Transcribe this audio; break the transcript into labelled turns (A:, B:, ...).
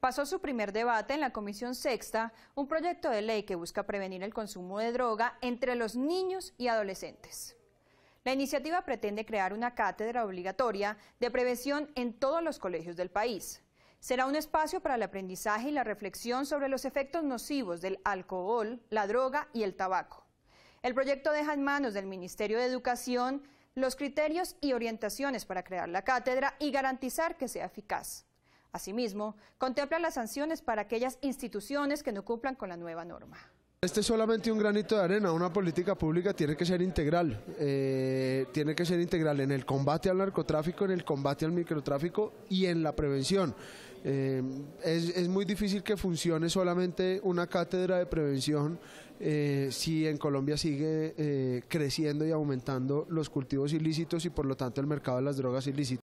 A: pasó su primer debate en la Comisión Sexta, un proyecto de ley que busca prevenir el consumo de droga entre los niños y adolescentes. La iniciativa pretende crear una cátedra obligatoria de prevención en todos los colegios del país. Será un espacio para el aprendizaje y la reflexión sobre los efectos nocivos del alcohol, la droga y el tabaco. El proyecto deja en manos del Ministerio de Educación los criterios y orientaciones para crear la cátedra y garantizar que sea eficaz. Asimismo, contempla las sanciones para aquellas instituciones que no cumplan con la nueva norma.
B: Este es solamente un granito de arena, una política pública tiene que ser integral, eh, tiene que ser integral en el combate al narcotráfico, en el combate al microtráfico y en la prevención. Eh, es, muy difícil que funcione solamente una cátedra de prevención eh, si en Colombia sigue creciendo y aumentando los cultivos ilícitos y por lo tanto el mercado de las drogas ilícitas.